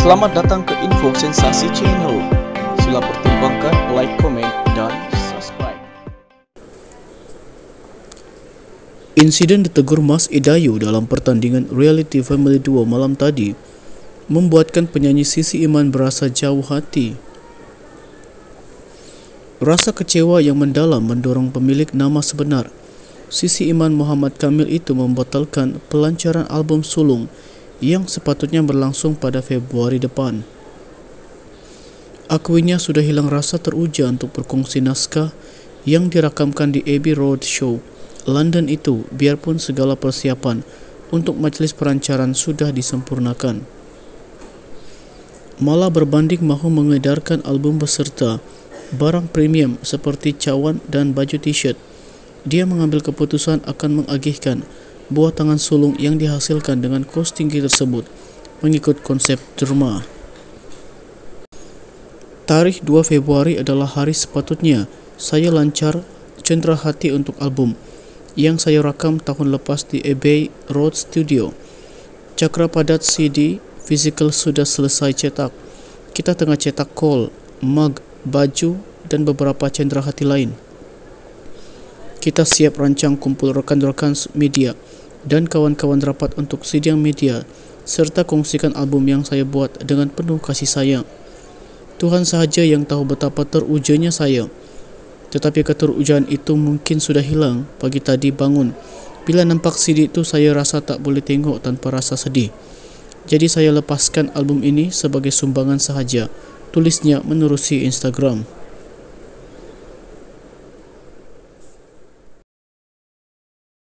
Selamat datang ke Info Sensasi Channel. Sila pertimbangkan like, comment, dan subscribe. Insiden ditegur Mas Idayu dalam pertandingan reality Family Duo malam tadi membuatkan penyanyi Sisi Iman berasa jauh hati. Rasa kecewa yang mendalam mendorong pemilik nama sebenar Sisi Iman Muhammad Kamil itu membatalkan pelancaran album sulung yang sepatutnya berlangsung pada Februari depan. Akuinya sudah hilang rasa teruja untuk berkongsi naskah yang dirakamkan di Abbey Road Show, London itu biarpun segala persiapan untuk majelis perancaran sudah disempurnakan. Malah berbanding mahu mengedarkan album beserta barang premium seperti cawan dan baju t-shirt, dia mengambil keputusan akan mengagihkan buah tangan sulung yang dihasilkan dengan kos tinggi tersebut mengikut konsep derma. Tarikh 2 Februari adalah hari sepatutnya saya lancar cendera hati untuk album yang saya rakam tahun lepas di eBay Road Studio. Cakra padat CD physical sudah selesai cetak. Kita tengah cetak kol, mug, baju, dan beberapa cendera hati lain. Kita siap rancang kumpul rekan-rekan media dan kawan-kawan rapat untuk sidang media serta kongsikan album yang saya buat dengan penuh kasih sayang. Tuhan sahaja yang tahu betapa terujanya saya. Tetapi keterujaan itu mungkin sudah hilang pagi tadi bangun. Bila nampak CD itu saya rasa tak boleh tengok tanpa rasa sedih. Jadi saya lepaskan album ini sebagai sumbangan sahaja. Tulisnya menerusi Instagram.